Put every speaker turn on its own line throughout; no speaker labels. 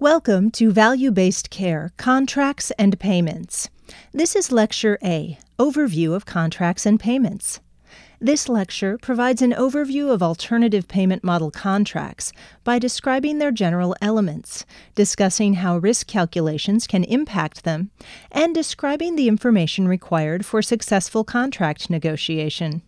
Welcome to Value Based Care Contracts and Payments. This is Lecture A Overview of Contracts and Payments. This lecture provides an overview of alternative payment model contracts by describing their general elements, discussing how risk calculations can impact them, and describing the information required for successful contract negotiation.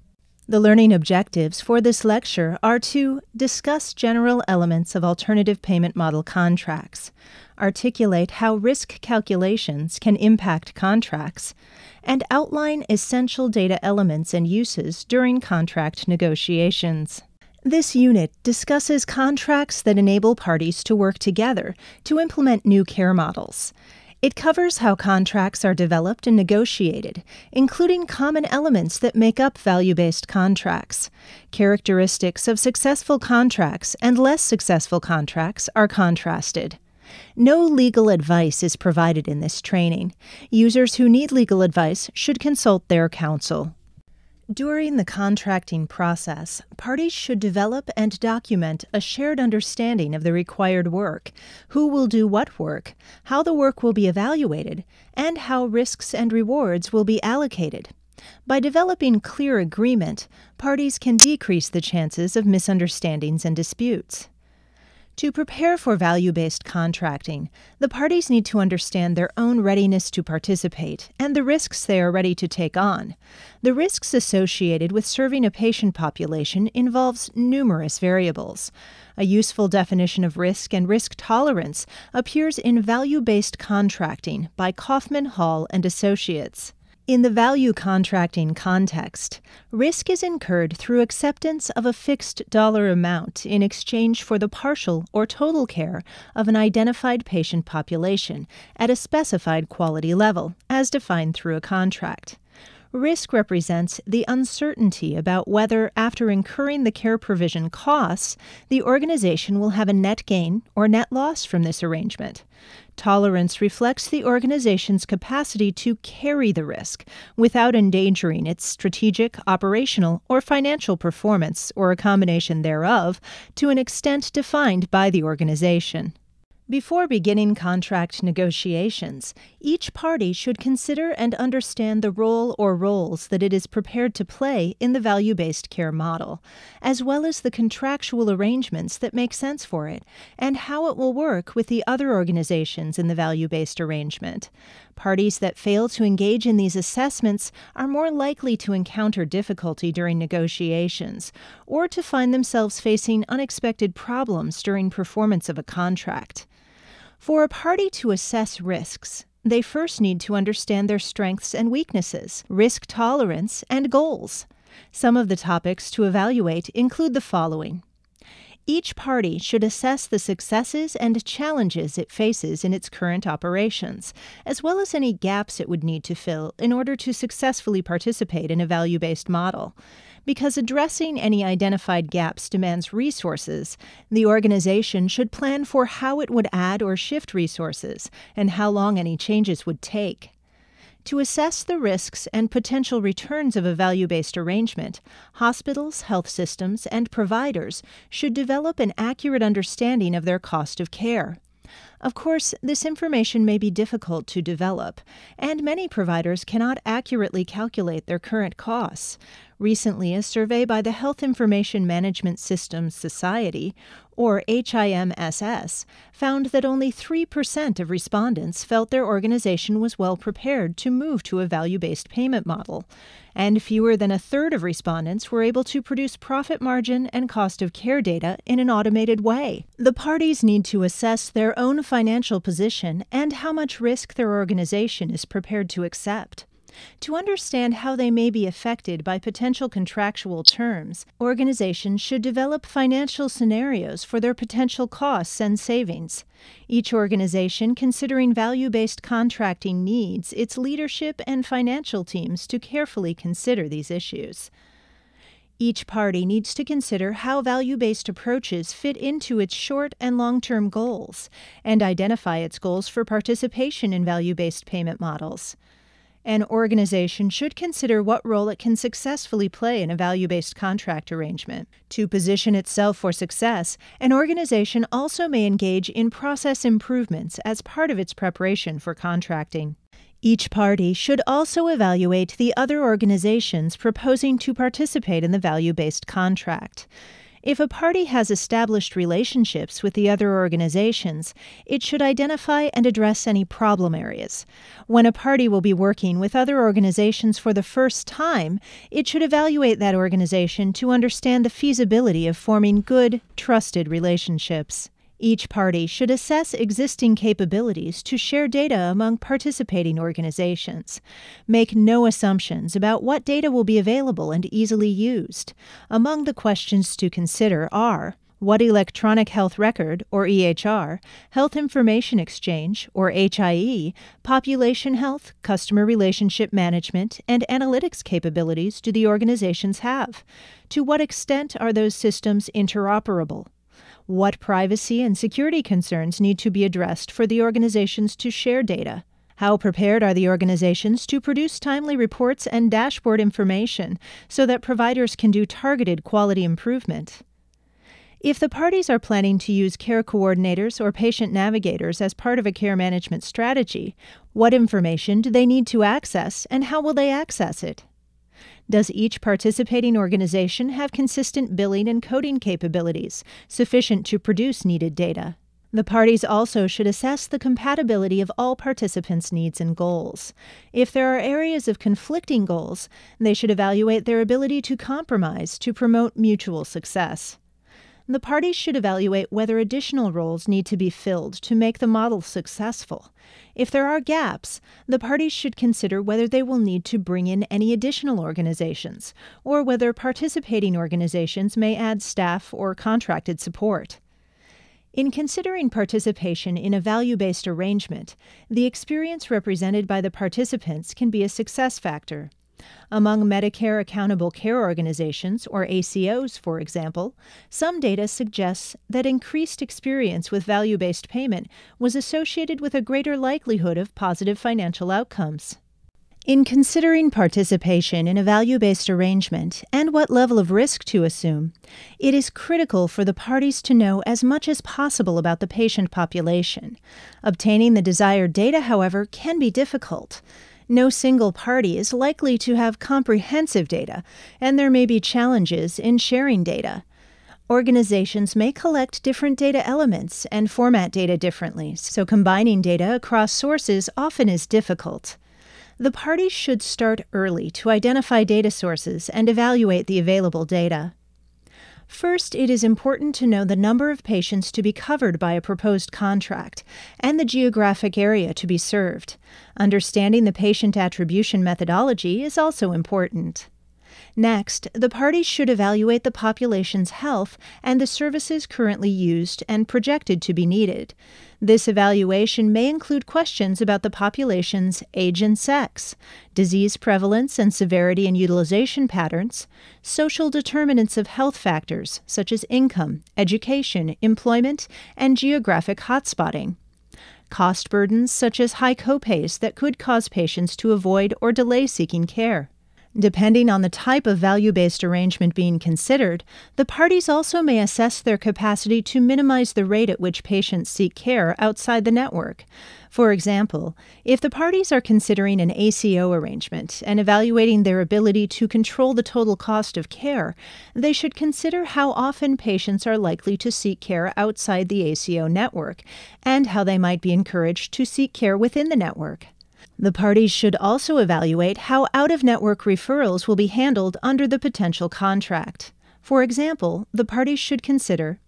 The learning objectives for this lecture are to discuss general elements of alternative payment model contracts, articulate how risk calculations can impact contracts, and outline essential data elements and uses during contract negotiations. This unit discusses contracts that enable parties to work together to implement new care models it covers how contracts are developed and negotiated, including common elements that make up value based contracts. Characteristics of successful contracts and less successful contracts are contrasted. No legal advice is provided in this training. Users who need legal advice should consult their counsel. During the contracting process, parties should develop and document a shared understanding of the required work, who will do what work, how the work will be evaluated, and how risks and rewards will be allocated. By developing clear agreement, parties can decrease the chances of misunderstandings and disputes. To prepare for value based contracting, the parties need to understand their own readiness to participate and the risks they are ready to take on. The risks associated with serving a patient population involves numerous variables. A useful definition of risk and risk tolerance appears in Value Based Contracting by Kaufman Hall and Associates. In the value contracting context, risk is incurred through acceptance of a fixed dollar amount in exchange for the partial or total care of an identified patient population at a specified quality level, as defined through a contract. Risk represents the uncertainty about whether, after incurring the care provision costs, the organization will have a net gain or net loss from this arrangement. Tolerance reflects the organization's capacity to carry the risk without endangering its strategic, operational, or financial performance, or a combination thereof, to an extent defined by the organization. Before beginning contract negotiations, each party should consider and understand the role or roles that it is prepared to play in the value based care model, as well as the contractual arrangements that make sense for it, and how it will work with the other organizations in the value based arrangement. Parties that fail to engage in these assessments are more likely to encounter difficulty during negotiations or to find themselves facing unexpected problems during performance of a contract. For a party to assess risks, they first need to understand their strengths and weaknesses, risk tolerance, and goals. Some of the topics to evaluate include the following each party should assess the successes and challenges it faces in its current operations, as well as any gaps it would need to fill in order to successfully participate in a value based model. Because addressing any identified gaps demands resources, the organization should plan for how it would add or shift resources and how long any changes would take. To assess the risks and potential returns of a value based arrangement, hospitals, health systems, and providers should develop an accurate understanding of their cost of care. Of course, this information may be difficult to develop, and many providers cannot accurately calculate their current costs. Recently, a survey by the Health Information Management Systems Society, or HIMSS, found that only 3% of respondents felt their organization was well prepared to move to a value based payment model, and fewer than a third of respondents were able to produce profit margin and cost of care data in an automated way. The parties need to assess their own financial position and how much risk their organization is prepared to accept. To understand how they may be affected by potential contractual terms, organizations should develop financial scenarios for their potential costs and savings. Each organization considering value based contracting needs its leadership and financial teams to carefully consider these issues. Each party needs to consider how value based approaches fit into its short and long term goals and identify its goals for participation in value based payment models. An organization should consider what role it can successfully play in a value based contract arrangement. To position itself for success, an organization also may engage in process improvements as part of its preparation for contracting. Each party should also evaluate the other organizations proposing to participate in the value based contract. If a party has established relationships with the other organizations, it should identify and address any problem areas. When a party will be working with other organizations for the first time, it should evaluate that organization to understand the feasibility of forming good, trusted relationships. Each party should assess existing capabilities to share data among participating organizations. Make no assumptions about what data will be available and easily used. Among the questions to consider are what electronic health record, or EHR, health information exchange, or HIE, population health, customer relationship management, and analytics capabilities do the organizations have? To what extent are those systems interoperable? what privacy and security concerns need to be addressed for the organizations to share data. How prepared are the organizations to produce timely reports and dashboard information so that providers can do targeted quality improvement? If the parties are planning to use care coordinators or patient navigators as part of a care management strategy, what information do they need to access and how will they access it? Does each participating organization have consistent billing and coding capabilities sufficient to produce needed data? The parties also should assess the compatibility of all participants' needs and goals. If there are areas of conflicting goals, they should evaluate their ability to compromise to promote mutual success the parties should evaluate whether additional roles need to be filled to make the model successful. If there are gaps, the parties should consider whether they will need to bring in any additional organizations, or whether participating organizations may add staff or contracted support. In considering participation in a value based arrangement, the experience represented by the participants can be a success factor. Among Medicare Accountable Care Organizations, or ACOs, for example, some data suggests that increased experience with value based payment was associated with a greater likelihood of positive financial outcomes. In considering participation in a value based arrangement and what level of risk to assume, it is critical for the parties to know as much as possible about the patient population. Obtaining the desired data, however, can be difficult no single party is likely to have comprehensive data, and there may be challenges in sharing data. Organizations may collect different data elements and format data differently, so combining data across sources often is difficult. The parties should start early to identify data sources and evaluate the available data. First, it is important to know the number of patients to be covered by a proposed contract and the geographic area to be served. Understanding the patient attribution methodology is also important. Next, the parties should evaluate the population's health and the services currently used and projected to be needed. This evaluation may include questions about the population's age and sex, disease prevalence and severity and utilization patterns, social determinants of health factors such as income, education, employment, and geographic hotspotting cost burdens such as high copays that could cause patients to avoid or delay seeking care, Depending on the type of value based arrangement being considered, the parties also may assess their capacity to minimize the rate at which patients seek care outside the network. For example, if the parties are considering an ACO arrangement and evaluating their ability to control the total cost of care, they should consider how often patients are likely to seek care outside the ACO network and how they might be encouraged to seek care within the network. The parties should also evaluate how out of network referrals will be handled under the potential contract. For example, the parties should consider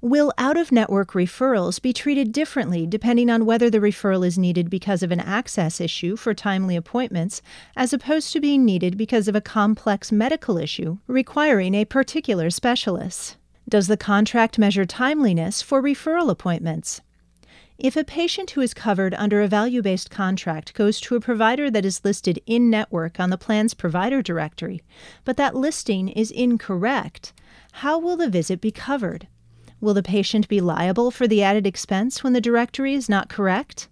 Will out of network referrals be treated differently depending on whether the referral is needed because of an access issue for timely appointments, as opposed to being needed because of a complex medical issue requiring a particular specialist? Does the contract measure timeliness for referral appointments? If a patient who is covered under a value based contract goes to a provider that is listed in network on the plan's provider directory, but that listing is incorrect, how will the visit be covered? Will the patient be liable for the added expense when the directory is not correct?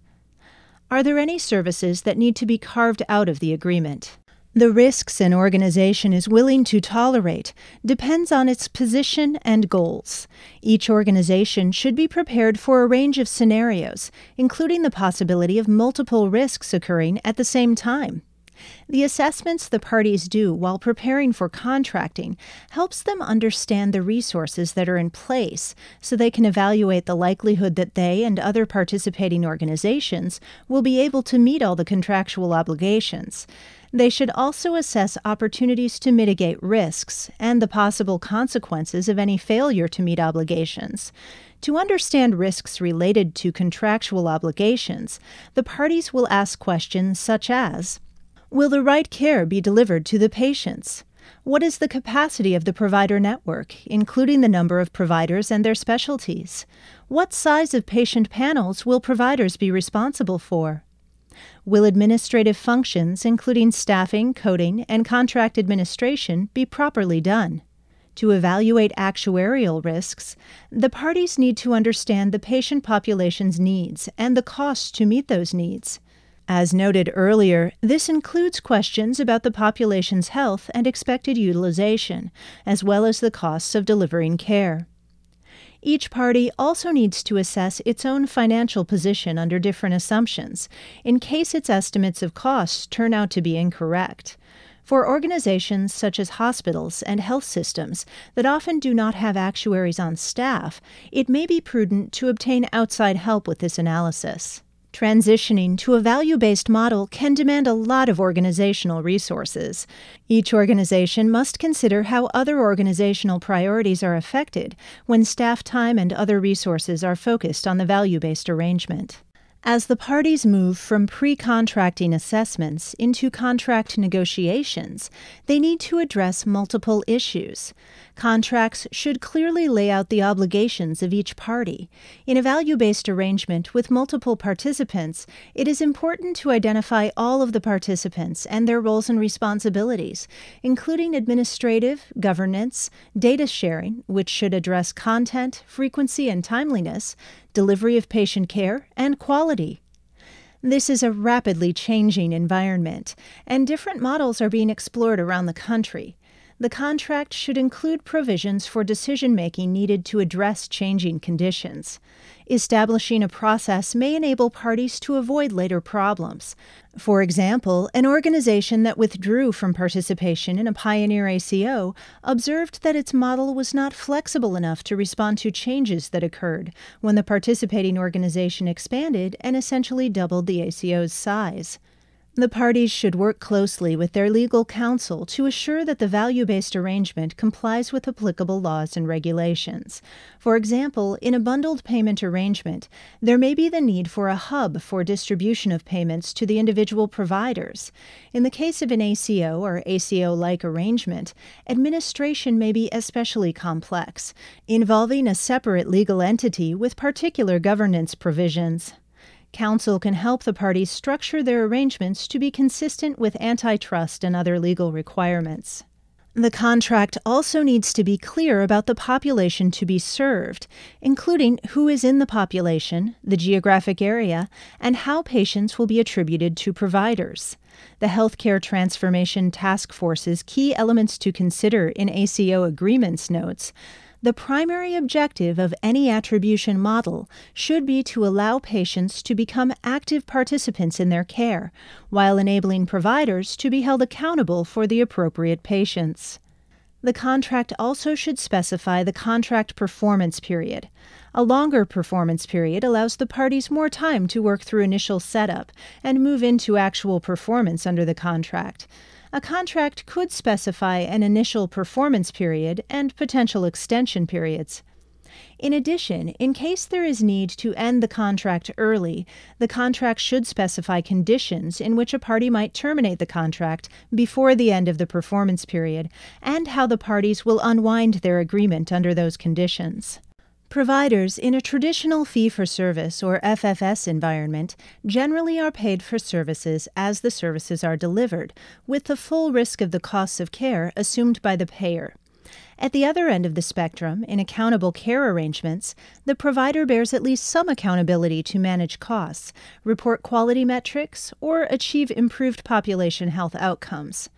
Are there any services that need to be carved out of the agreement? The risks an organization is willing to tolerate depends on its position and goals. Each organization should be prepared for a range of scenarios, including the possibility of multiple risks occurring at the same time. The assessments the parties do while preparing for contracting helps them understand the resources that are in place so they can evaluate the likelihood that they and other participating organizations will be able to meet all the contractual obligations. They should also assess opportunities to mitigate risks and the possible consequences of any failure to meet obligations. To understand risks related to contractual obligations, the parties will ask questions such as Will the right care be delivered to the patients? What is the capacity of the provider network, including the number of providers and their specialties? What size of patient panels will providers be responsible for? Will administrative functions, including staffing, coding, and contract administration, be properly done? To evaluate actuarial risks, the parties need to understand the patient population's needs and the costs to meet those needs. As noted earlier, this includes questions about the population's health and expected utilization, as well as the costs of delivering care. Each party also needs to assess its own financial position under different assumptions, in case its estimates of costs turn out to be incorrect. For organizations such as hospitals and health systems that often do not have actuaries on staff, it may be prudent to obtain outside help with this analysis. Transitioning to a value based model can demand a lot of organizational resources. Each organization must consider how other organizational priorities are affected when staff time and other resources are focused on the value based arrangement. As the parties move from pre contracting assessments into contract negotiations, they need to address multiple issues. Contracts should clearly lay out the obligations of each party. In a value based arrangement with multiple participants, it is important to identify all of the participants and their roles and responsibilities, including administrative, governance, data sharing, which should address content, frequency, and timeliness, delivery of patient care, and quality. This is a rapidly changing environment, and different models are being explored around the country the contract should include provisions for decision making needed to address changing conditions. Establishing a process may enable parties to avoid later problems. For example, an organization that withdrew from participation in a Pioneer ACO observed that its model was not flexible enough to respond to changes that occurred when the participating organization expanded and essentially doubled the ACO's size. The parties should work closely with their legal counsel to assure that the value based arrangement complies with applicable laws and regulations. For example, in a bundled payment arrangement, there may be the need for a hub for distribution of payments to the individual providers. In the case of an ACO or ACO like arrangement, administration may be especially complex, involving a separate legal entity with particular governance provisions. Counsel can help the parties structure their arrangements to be consistent with antitrust and other legal requirements. The contract also needs to be clear about the population to be served, including who is in the population, the geographic area, and how patients will be attributed to providers. The Healthcare Transformation Task Force's key elements to consider in ACO agreements notes the primary objective of any attribution model should be to allow patients to become active participants in their care, while enabling providers to be held accountable for the appropriate patients. The contract also should specify the contract performance period. A longer performance period allows the parties more time to work through initial setup and move into actual performance under the contract a contract could specify an initial performance period and potential extension periods. In addition, in case there is need to end the contract early, the contract should specify conditions in which a party might terminate the contract before the end of the performance period and how the parties will unwind their agreement under those conditions. Providers in a traditional fee for service or FFS environment generally are paid for services as the services are delivered, with the full risk of the costs of care assumed by the payer. At the other end of the spectrum, in accountable care arrangements, the provider bears at least some accountability to manage costs, report quality metrics, or achieve improved population health outcomes.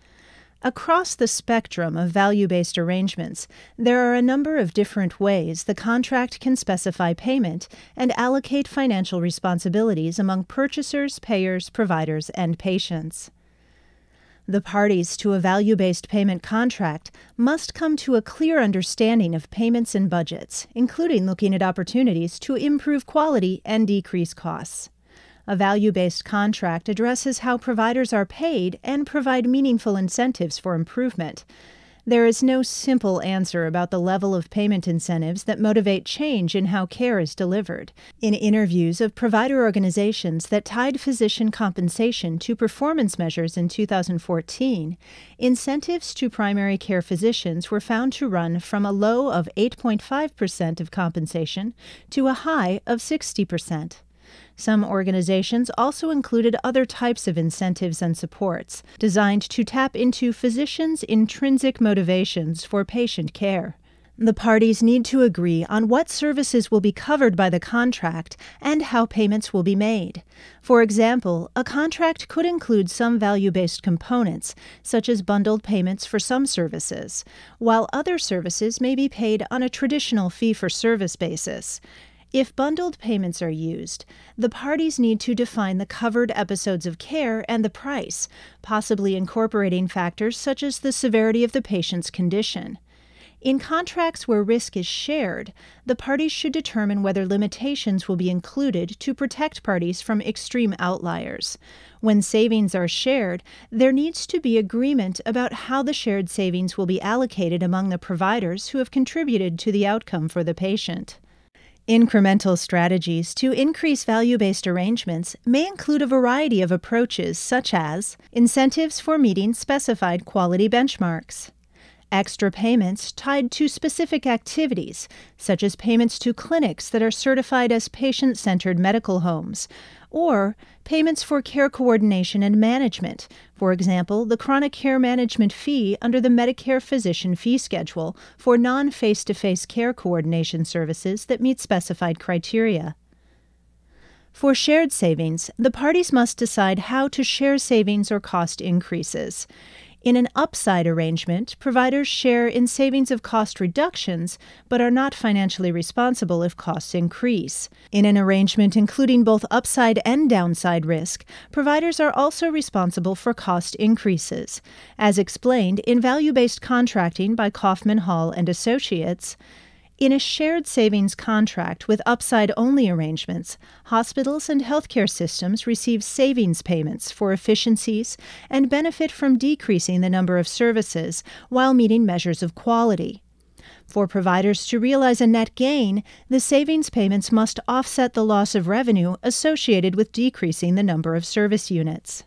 Across the spectrum of value based arrangements, there are a number of different ways the contract can specify payment and allocate financial responsibilities among purchasers, payers, providers, and patients. The parties to a value based payment contract must come to a clear understanding of payments and budgets, including looking at opportunities to improve quality and decrease costs. A value based contract addresses how providers are paid and provide meaningful incentives for improvement. There is no simple answer about the level of payment incentives that motivate change in how care is delivered. In interviews of provider organizations that tied physician compensation to performance measures in 2014, incentives to primary care physicians were found to run from a low of 8.5% of compensation to a high of 60%. Some organizations also included other types of incentives and supports designed to tap into physicians' intrinsic motivations for patient care. The parties need to agree on what services will be covered by the contract and how payments will be made. For example, a contract could include some value based components, such as bundled payments for some services, while other services may be paid on a traditional fee for service basis. If bundled payments are used, the parties need to define the covered episodes of care and the price, possibly incorporating factors such as the severity of the patient's condition. In contracts where risk is shared, the parties should determine whether limitations will be included to protect parties from extreme outliers. When savings are shared, there needs to be agreement about how the shared savings will be allocated among the providers who have contributed to the outcome for the patient. Incremental strategies to increase value based arrangements may include a variety of approaches, such as incentives for meeting specified quality benchmarks, extra payments tied to specific activities, such as payments to clinics that are certified as patient centered medical homes, or payments for care coordination and management, for example, the chronic care management fee under the Medicare physician fee schedule for non face to face care coordination services that meet specified criteria. For shared savings, the parties must decide how to share savings or cost increases. In an upside arrangement, providers share in savings of cost reductions but are not financially responsible if costs increase. In an arrangement including both upside and downside risk, providers are also responsible for cost increases. As explained in value based contracting by Kaufman Hall and Associates, in a shared savings contract with upside only arrangements, hospitals and healthcare systems receive savings payments for efficiencies and benefit from decreasing the number of services while meeting measures of quality. For providers to realize a net gain, the savings payments must offset the loss of revenue associated with decreasing the number of service units.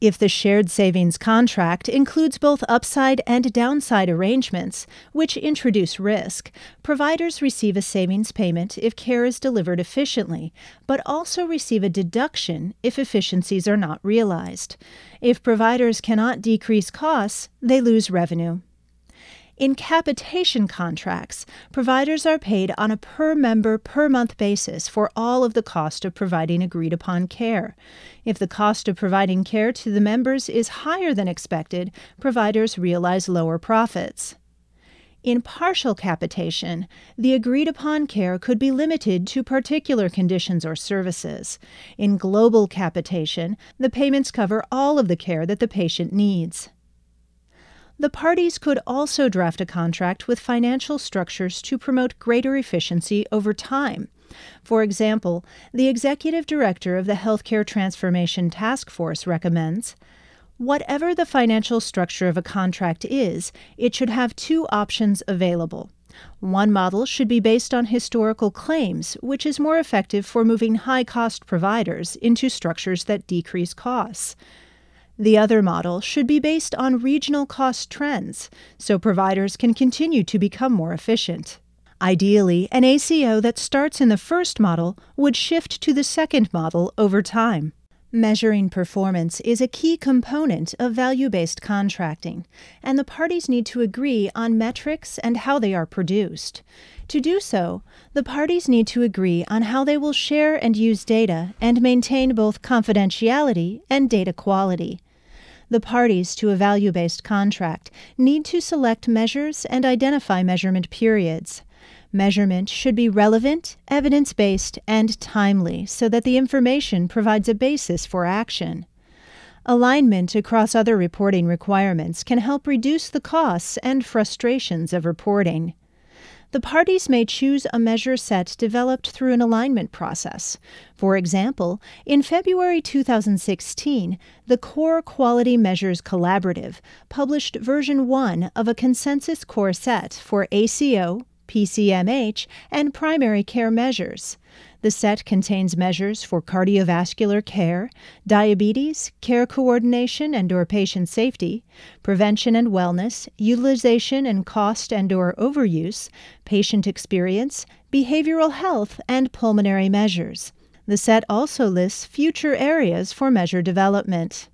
If the shared savings contract includes both upside and downside arrangements, which introduce risk, providers receive a savings payment if care is delivered efficiently, but also receive a deduction if efficiencies are not realized. If providers cannot decrease costs, they lose revenue. In capitation contracts, providers are paid on a per member per month basis for all of the cost of providing agreed upon care. If the cost of providing care to the members is higher than expected, providers realize lower profits. In partial capitation, the agreed upon care could be limited to particular conditions or services. In global capitation, the payments cover all of the care that the patient needs. The parties could also draft a contract with financial structures to promote greater efficiency over time. For example, the executive director of the Healthcare Transformation Task Force recommends whatever the financial structure of a contract is, it should have two options available. One model should be based on historical claims, which is more effective for moving high cost providers into structures that decrease costs. The other model should be based on regional cost trends so providers can continue to become more efficient. Ideally, an ACO that starts in the first model would shift to the second model over time. Measuring performance is a key component of value based contracting, and the parties need to agree on metrics and how they are produced. To do so, the parties need to agree on how they will share and use data and maintain both confidentiality and data quality. The parties to a value based contract need to select measures and identify measurement periods. Measurement should be relevant, evidence based, and timely so that the information provides a basis for action. Alignment across other reporting requirements can help reduce the costs and frustrations of reporting. The parties may choose a measure set developed through an alignment process. For example, in February 2016, the Core Quality Measures Collaborative published version 1 of a consensus core set for ACO, PCMH, and primary care measures. The set contains measures for cardiovascular care, diabetes, care coordination and or patient safety, prevention and wellness, utilization and cost and or overuse, patient experience, behavioral health and pulmonary measures. The set also lists future areas for measure development.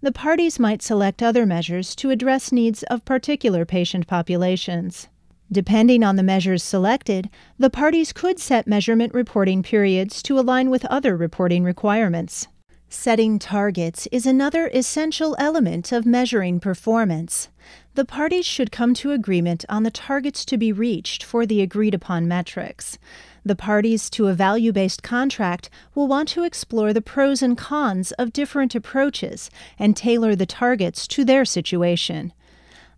The parties might select other measures to address needs of particular patient populations. Depending on the measures selected, the parties could set measurement reporting periods to align with other reporting requirements. Setting targets is another essential element of measuring performance. The parties should come to agreement on the targets to be reached for the agreed upon metrics. The parties to a value based contract will want to explore the pros and cons of different approaches and tailor the targets to their situation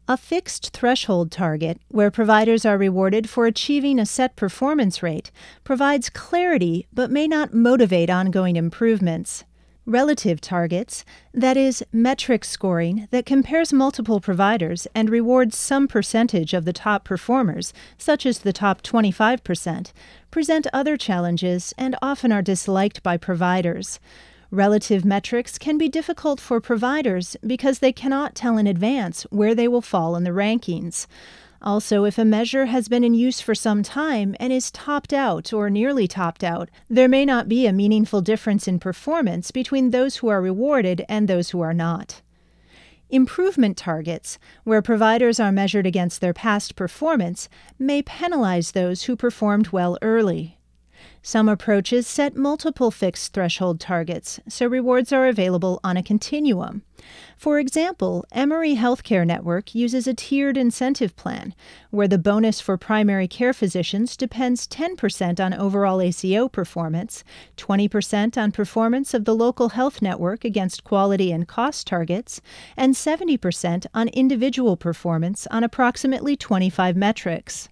a fixed threshold target where providers are rewarded for achieving a set performance rate provides clarity but may not motivate ongoing improvements. Relative targets, that is, metric scoring that compares multiple providers and rewards some percentage of the top performers, such as the top 25%, present other challenges and often are disliked by providers. Relative metrics can be difficult for providers because they cannot tell in advance where they will fall in the rankings. Also, if a measure has been in use for some time and is topped out or nearly topped out, there may not be a meaningful difference in performance between those who are rewarded and those who are not. Improvement targets, where providers are measured against their past performance, may penalize those who performed well early. Some approaches set multiple fixed threshold targets, so rewards are available on a continuum. For example, Emory Healthcare Network uses a tiered incentive plan, where the bonus for primary care physicians depends 10% on overall ACO performance, 20% on performance of the local health network against quality and cost targets, and 70% on individual performance on approximately 25 metrics.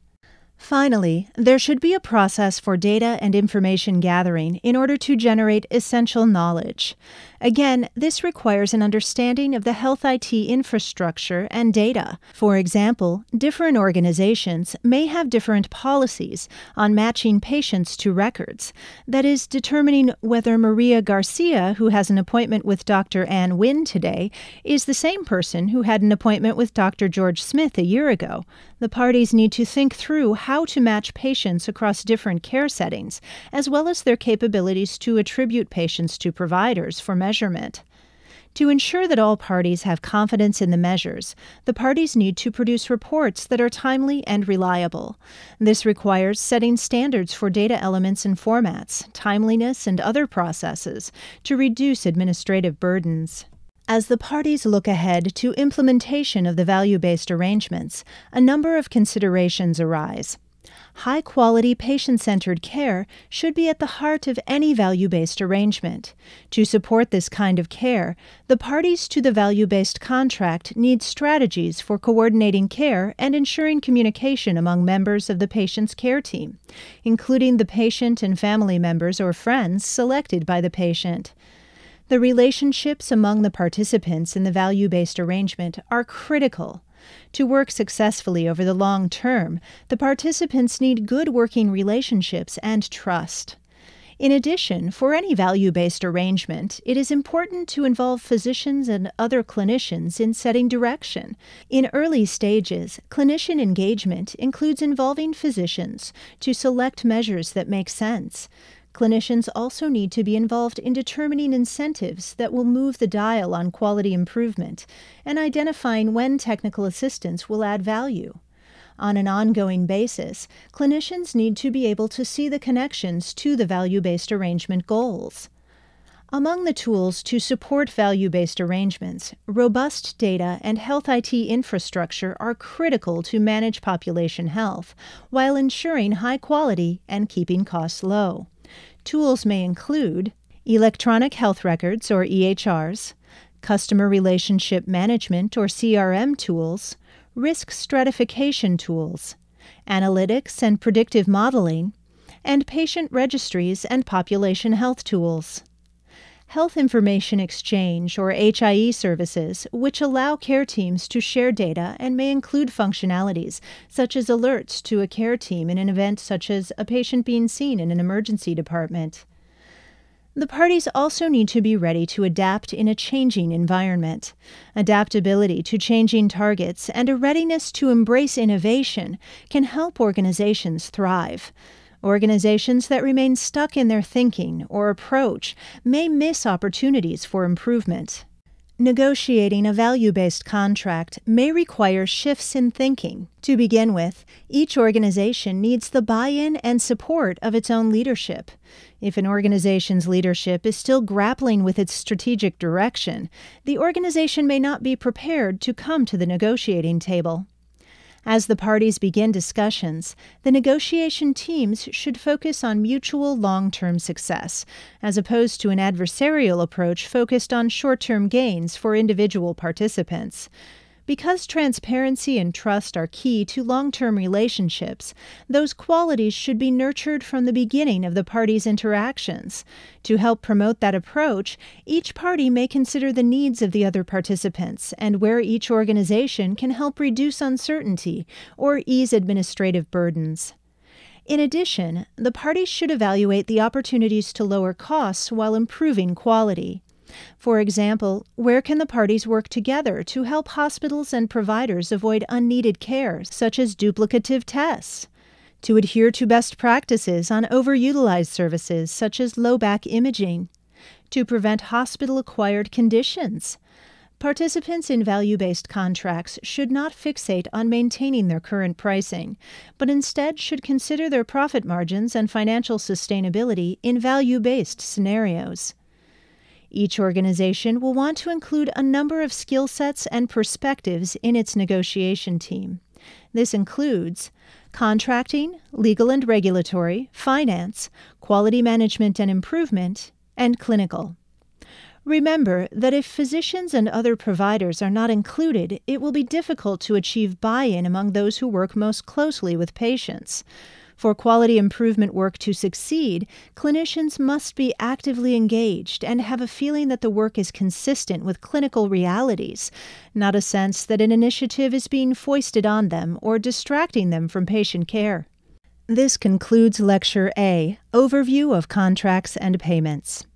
Finally, there should be a process for data and information gathering in order to generate essential knowledge. Again, this requires an understanding of the health IT infrastructure and data. For example, different organizations may have different policies on matching patients to records, that is, determining whether Maria Garcia, who has an appointment with Dr. Ann Wynne today, is the same person who had an appointment with Dr. George Smith a year ago. The parties need to think through how how to match patients across different care settings, as well as their capabilities to attribute patients to providers for measurement. To ensure that all parties have confidence in the measures, the parties need to produce reports that are timely and reliable. This requires setting standards for data elements and formats, timeliness, and other processes to reduce administrative burdens. As the parties look ahead to implementation of the value based arrangements, a number of considerations arise. High quality patient centered care should be at the heart of any value based arrangement. To support this kind of care, the parties to the value based contract need strategies for coordinating care and ensuring communication among members of the patient's care team, including the patient and family members or friends selected by the patient. The relationships among the participants in the value based arrangement are critical. To work successfully over the long term, the participants need good working relationships and trust. In addition, for any value based arrangement, it is important to involve physicians and other clinicians in setting direction. In early stages, clinician engagement includes involving physicians to select measures that make sense. Clinicians also need to be involved in determining incentives that will move the dial on quality improvement and identifying when technical assistance will add value. On an ongoing basis, clinicians need to be able to see the connections to the value based arrangement goals. Among the tools to support value based arrangements, robust data and health IT infrastructure are critical to manage population health while ensuring high quality and keeping costs low. Tools may include electronic health records or EHRs, customer relationship management or CRM tools, risk stratification tools, analytics and predictive modeling, and patient registries and population health tools. Health Information Exchange, or HIE services, which allow care teams to share data and may include functionalities such as alerts to a care team in an event such as a patient being seen in an emergency department. The parties also need to be ready to adapt in a changing environment. Adaptability to changing targets and a readiness to embrace innovation can help organizations thrive. Organizations that remain stuck in their thinking or approach may miss opportunities for improvement. Negotiating a value based contract may require shifts in thinking. To begin with, each organization needs the buy in and support of its own leadership. If an organization's leadership is still grappling with its strategic direction, the organization may not be prepared to come to the negotiating table. As the parties begin discussions, the negotiation teams should focus on mutual long term success, as opposed to an adversarial approach focused on short term gains for individual participants. Because transparency and trust are key to long term relationships, those qualities should be nurtured from the beginning of the parties' interactions. To help promote that approach, each party may consider the needs of the other participants and where each organization can help reduce uncertainty or ease administrative burdens. In addition, the parties should evaluate the opportunities to lower costs while improving quality. For example, where can the parties work together to help hospitals and providers avoid unneeded care, such as duplicative tests? To adhere to best practices on overutilized services, such as low back imaging? To prevent hospital acquired conditions? Participants in value based contracts should not fixate on maintaining their current pricing, but instead should consider their profit margins and financial sustainability in value based scenarios. Each organization will want to include a number of skill sets and perspectives in its negotiation team. This includes contracting, legal and regulatory, finance, quality management and improvement, and clinical. Remember that if physicians and other providers are not included, it will be difficult to achieve buy in among those who work most closely with patients. For quality improvement work to succeed, clinicians must be actively engaged and have a feeling that the work is consistent with clinical realities, not a sense that an initiative is being foisted on them or distracting them from patient care. This concludes Lecture A Overview of Contracts and Payments.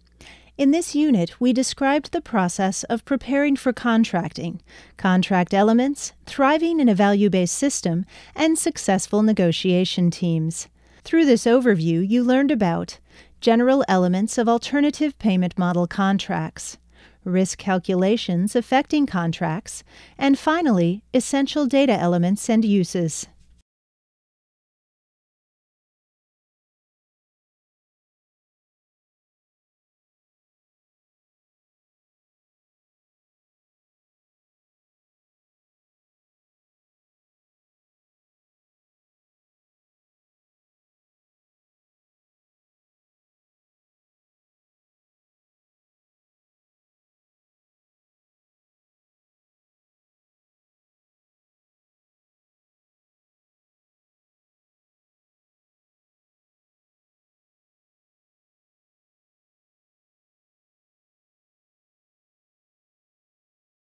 In this unit, we described the process of preparing for contracting, contract elements, thriving in a value based system, and successful negotiation teams. Through this overview, you learned about general elements of alternative payment model contracts, risk calculations affecting contracts, and finally, essential data elements and uses.